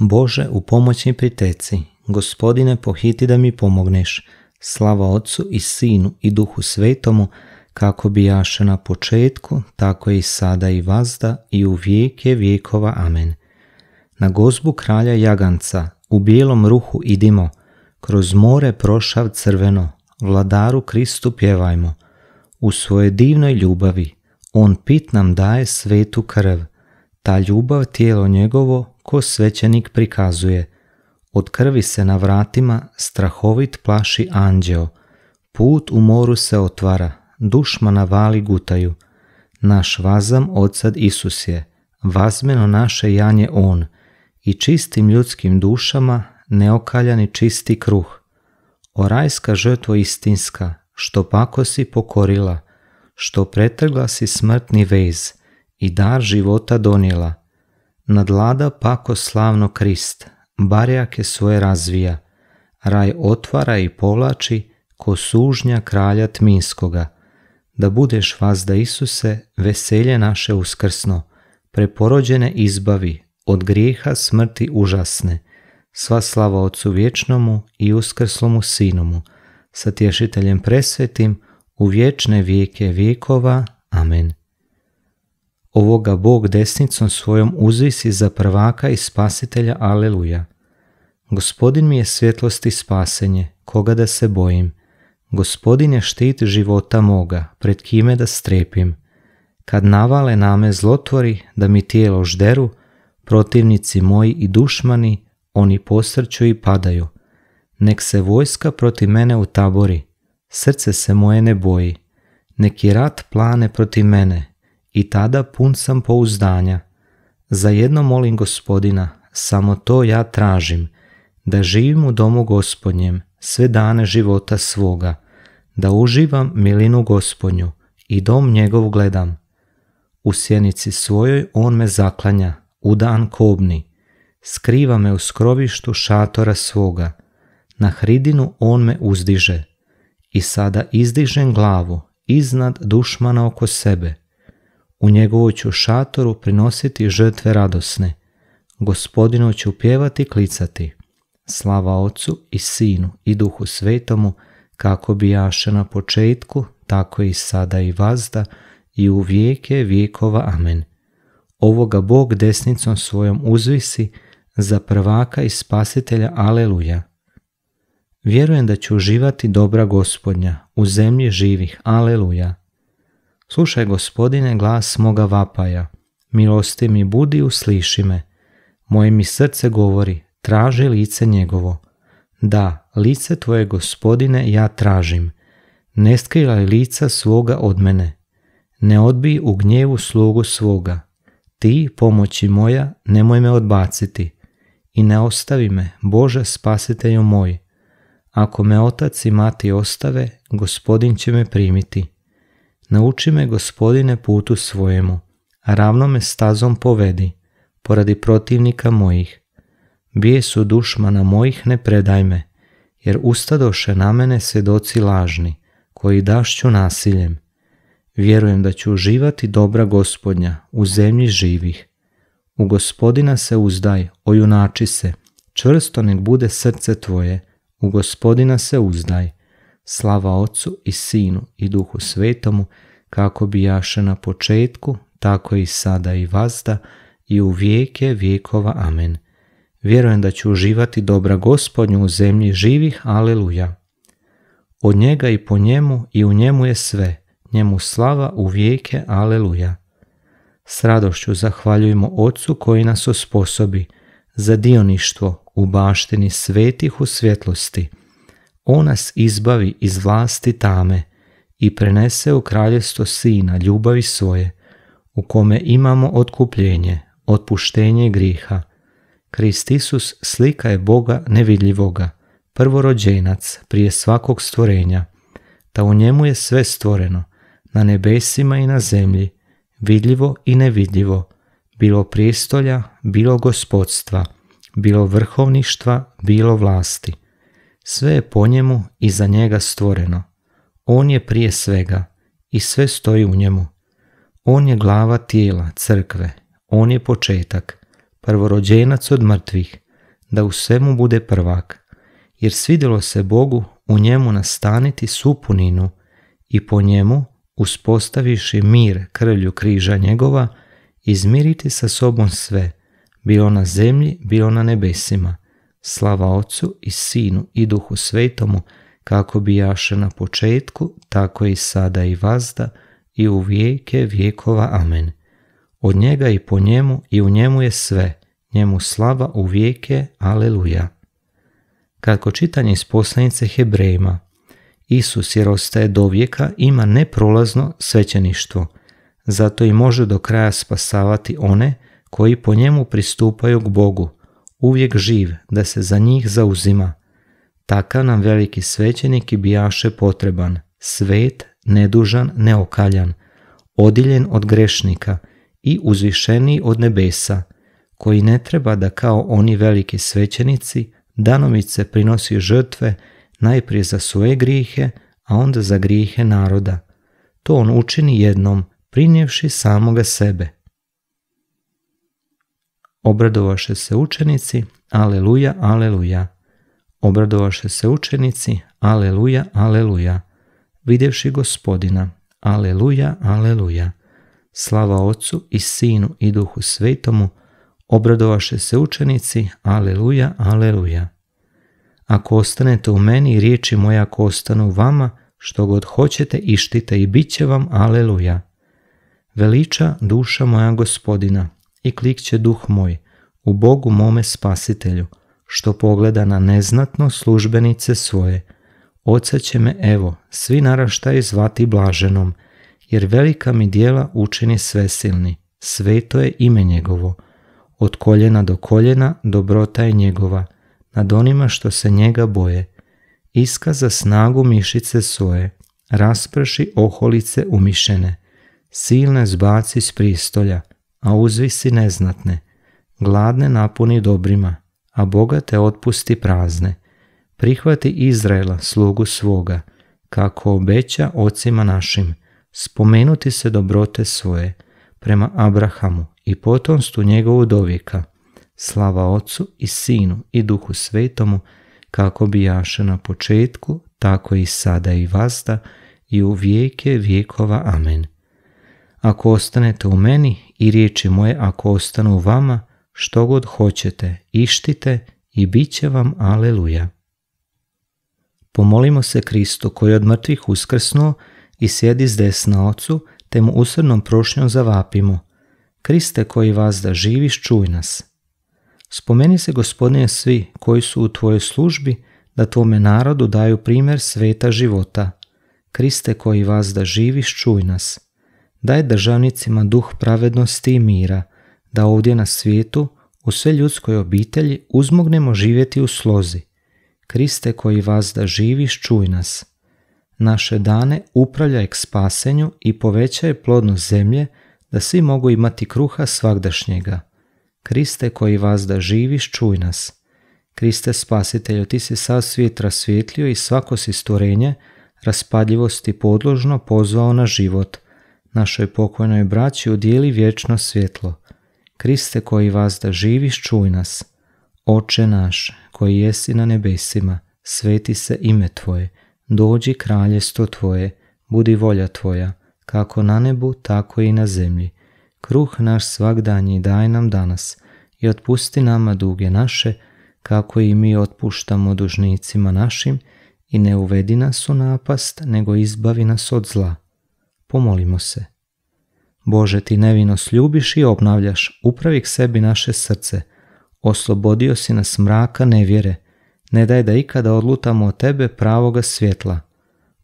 Bože u pomoći priteci, gospodine pohiti da mi pomogneš, slava Otcu i Sinu i Duhu Svetomu, kako bi jaše na početku, tako i sada i vazda i u vijeke vijekova. Amen. Na gozbu kralja Jaganca, u bijelom ruhu idimo, kroz more prošav crveno, vladaru Kristu pjevajmo. U svoje divnoj ljubavi, on pit nam daje svetu krv, ta ljubav tijelo njegovo ko svećenik prikazuje. Od krvi se na vratima strahovit plaši anđeo. Put u moru se otvara, dušma na vali gutaju. Naš vazam odsad Isus je, vazmeno naše janje On, i čistim ljudskim dušama neokaljani čisti kruh. O rajska žrtvo istinska, što pako si pokorila, što pretrgla si smrtni vez – i dar života donijela, nadlada pako slavno krist, barjake svoje razvija, raj otvara i povlači ko sužnja kralja tminskoga, da budeš da Isuse, veselje naše uskrsno, preporođene izbavi, od grijeha smrti užasne, sva slava Otcu vječnomu i uskrslomu Sinomu, sa tješiteljem presvetim, u vječne vijeke vijekova. Amen ovoga Bog desnicom svojom uzvisi za prvaka i spasitelja, aleluja. Gospodin mi je svjetlost i spasenje, koga da se bojim. Gospodin je štit života moga, pred kime da strepim. Kad navale name zlotvori, da mi tijelo žderu, protivnici moji i dušmani, oni posrću i padaju. Nek se vojska proti mene utabori, srce se moje ne boji. Neki rat plane proti mene, i tada pun sam pouzdanja. Za jedno molim gospodina, samo to ja tražim, da živim u domu gospodnjem sve dane života svoga, da uživam milinu gospodnju i dom njegov gledam. U sjenici svojoj on me zaklanja, u dan kobni, skriva me u skrovištu šatora svoga, na hridinu on me uzdiže i sada izdižem glavu iznad dušmana oko sebe. U njegovu ću šatoru prinositi žrtve radosne. Gospodinu ću pjevati klicati. Slava Ocu i Sinu i Duhu Svetomu, kako bi jaše na početku, tako i sada i vazda, i u vijeke vijekova. Amen. Ovoga Bog desnicom svojom uzvisi, za prvaka i spasitelja. Aleluja. Vjerujem da ću uživati dobra gospodnja, u zemlji živih. Aleluja. Slušaj, gospodine, glas moga vapaja, milosti mi budi, usliši me. Moje mi srce govori, traži lice njegovo. Da, lice tvoje, gospodine, ja tražim. Ne lica svoga od mene. Ne odbij u gnjevu slugu svoga. Ti, pomoći moja, nemoj me odbaciti. I ne ostavi me, Bože, spasitelju moj. Ako me otac i mati ostave, gospodin će me primiti. Nauči me gospodine putu svojemu, a ravno me stazom povedi, poradi protivnika mojih. Bijesu dušmana mojih ne predaj me, jer ustadoše na mene svjedoci lažni, koji dašću nasiljem. Vjerujem da ću uživati dobra gospodnja u zemlji živih. U gospodina se uzdaj, ojunači se, čvrsto nek bude srce tvoje, u gospodina se uzdaj. Slava Ocu i Sinu i Duhu Svetomu, kako bi jaše na početku, tako i sada i vazda, i u vijeke vijekova. Amen. Vjerujem da ću uživati dobra gospodnju u zemlji živih. Aleluja. Od njega i po njemu i u njemu je sve. Njemu slava u vijeke. Aleluja. S radošću zahvaljujemo Otcu koji nas osposobi za dioništvo u baštini svetih u svjetlosti – on nas izbavi iz vlasti tame i prenese u kraljestvo Sina ljubavi svoje, u kome imamo otkupljenje, otpuštenje griha. Krist Isus slika je Boga nevidljivoga, prvorođenac prije svakog stvorenja, da u njemu je sve stvoreno, na nebesima i na zemlji, vidljivo i nevidljivo, bilo prijestolja, bilo gospodstva, bilo vrhovništva, bilo vlasti – sve je po njemu i za njega stvoreno. On je prije svega i sve stoji u njemu. On je glava tijela crkve, on je početak, prvorođenac od mrtvih, da u svemu bude prvak, jer svidjelo se Bogu u njemu nastaniti supuninu i po njemu, uspostaviši mir krvlju križa njegova, izmiriti sa sobom sve, bilo na zemlji, bilo na nebesima – Slava Ocu i Sinu i Duhu Svetomu, kako bi jaše na početku, tako i sada i vazda, i u vijeke vijekova. Amen. Od njega i po njemu i u njemu je sve, njemu slava u vijeke. Aleluja. Kako čitanje iz poslanice Hebrejima, Isus jer ostaje do vijeka ima neprolazno svećeništvo, zato i može do kraja spasavati one koji po njemu pristupaju k Bogu, uvijek živ, da se za njih zauzima. Takav nam veliki svećenik i bijaše potreban, svet, nedužan, neokaljan, odiljen od grešnika i uzvišeniji od nebesa, koji ne treba da kao oni veliki svećenici danomice prinosi žrtve najprije za svoje grijehe, a onda za grijehe naroda. To on učini jednom, prinjevši samoga sebe. Obradovaše se učenici, aleluja, aleluja. Obradovaše se učenici, aleluja, aleluja. Vidjevši gospodina, aleluja, aleluja. Slava ocu i Sinu i Duhu Svetomu, obradovaše se učenici, aleluja, aleluja. Ako ostanete u meni riječi moja ako ostanu u vama, što god hoćete ištite i bit će vam, aleluja. Veliča duša moja gospodina, i klikće duh moj, u Bogu mome spasitelju, što pogleda na neznatno službenice svoje. Oca će me evo, svi naraštaj zvati blaženom, jer velika mi dijela učini svesilni, sveto je ime njegovo. Od koljena do koljena dobrota je njegova, nad onima što se njega boje. Iskaza snagu mišice svoje, rasprši oholice umišene, silne zbaci s pristolja, a uzvisi neznatne. Gladne napuni dobrima, a bogate otpusti prazne. Prihvati Izraela, slugu svoga, kako obeća ocima našim, spomenuti se dobrote svoje, prema Abrahamu i potomstvu njegovu dovijeka. Slava ocu i Sinu i Duhu Svetomu, kako bijaše na početku, tako i sada i vazda, i u vijeke vijekova. Amen. Ako ostanete u meni i riječi moje ako ostanu u vama, što god hoćete, ištite i bit će vam aleluja. Pomolimo se Kristu koji od mrtvih uskrsnuo i sjedi s desna ocu, te mu usrnom prošnjom zavapimo. Kriste koji vas da živiš, čuj nas. Spomeni se gospodine svi koji su u tvojoj službi, da tvome narodu daju primjer sveta života. Kriste koji vas da živiš, čuj nas. Daj državnicima duh pravednosti i mira, da ovdje na svijetu, u sve ljudskoj obitelji, uzmognemo živjeti u slozi. Kriste koji vas da živiš, čuj nas. Naše dane upravljaj k spasenju i povećaj plodnost zemlje, da svi mogu imati kruha svagdašnjega. Kriste koji vas da živiš, čuj nas. Kriste spasitelju, ti si sav svijet rasvjetlio i svako si stvorenje, raspadljivosti podložno pozvao na život – našoj pokojnoj braći udijeli vječno svjetlo. Kriste koji vas da živiš, čuj nas. Oče naš, koji jesi na nebesima, sveti se ime Tvoje, dođi kraljestvo Tvoje, budi volja Tvoja, kako na nebu, tako i na zemlji. Kruh naš svakdanji daj nam danas i otpusti nama duge naše, kako i mi otpuštamo dužnicima našim i ne uvedi nas u napast, nego izbavi nas od zla Pomolimo se. Bože, ti nevino sljubiš i obnavljaš, upravi k sebi naše srce. Oslobodio si nas mraka nevjere, ne daj da ikada odlutamo od tebe pravoga svjetla.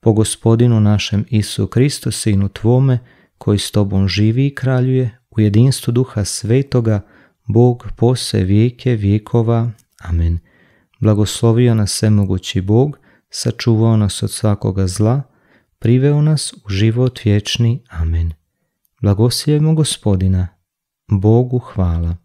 Po gospodinu našem Isu Kristu, Sinu Tvome, koji s tobom živi i kraljuje, u jedinstvu duha svetoga, Bog pose vijeke vijekova. Amen. Blagoslovio nas svemogući Bog, sačuvao nas od svakoga zla, priveo nas u život vječni. Amen. Blagoslivimo gospodina, Bogu hvala.